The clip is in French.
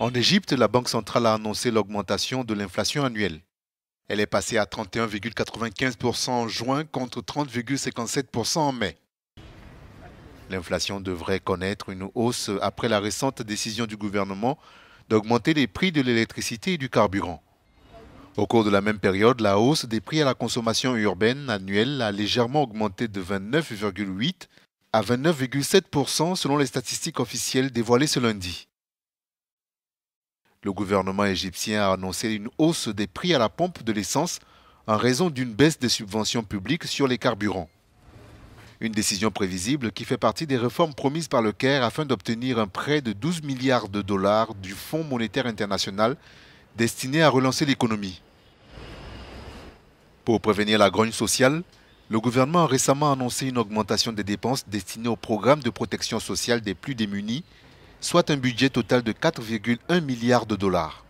En Égypte, la Banque centrale a annoncé l'augmentation de l'inflation annuelle. Elle est passée à 31,95% en juin contre 30,57% en mai. L'inflation devrait connaître une hausse après la récente décision du gouvernement d'augmenter les prix de l'électricité et du carburant. Au cours de la même période, la hausse des prix à la consommation urbaine annuelle a légèrement augmenté de 29,8 à 29,7 selon les statistiques officielles dévoilées ce lundi. Le gouvernement égyptien a annoncé une hausse des prix à la pompe de l'essence en raison d'une baisse des subventions publiques sur les carburants. Une décision prévisible qui fait partie des réformes promises par le Caire afin d'obtenir un prêt de 12 milliards de dollars du Fonds monétaire international destiné à relancer l'économie. Pour prévenir la grogne sociale, le gouvernement a récemment annoncé une augmentation des dépenses destinées au programme de protection sociale des plus démunis soit un budget total de 4,1 milliards de dollars.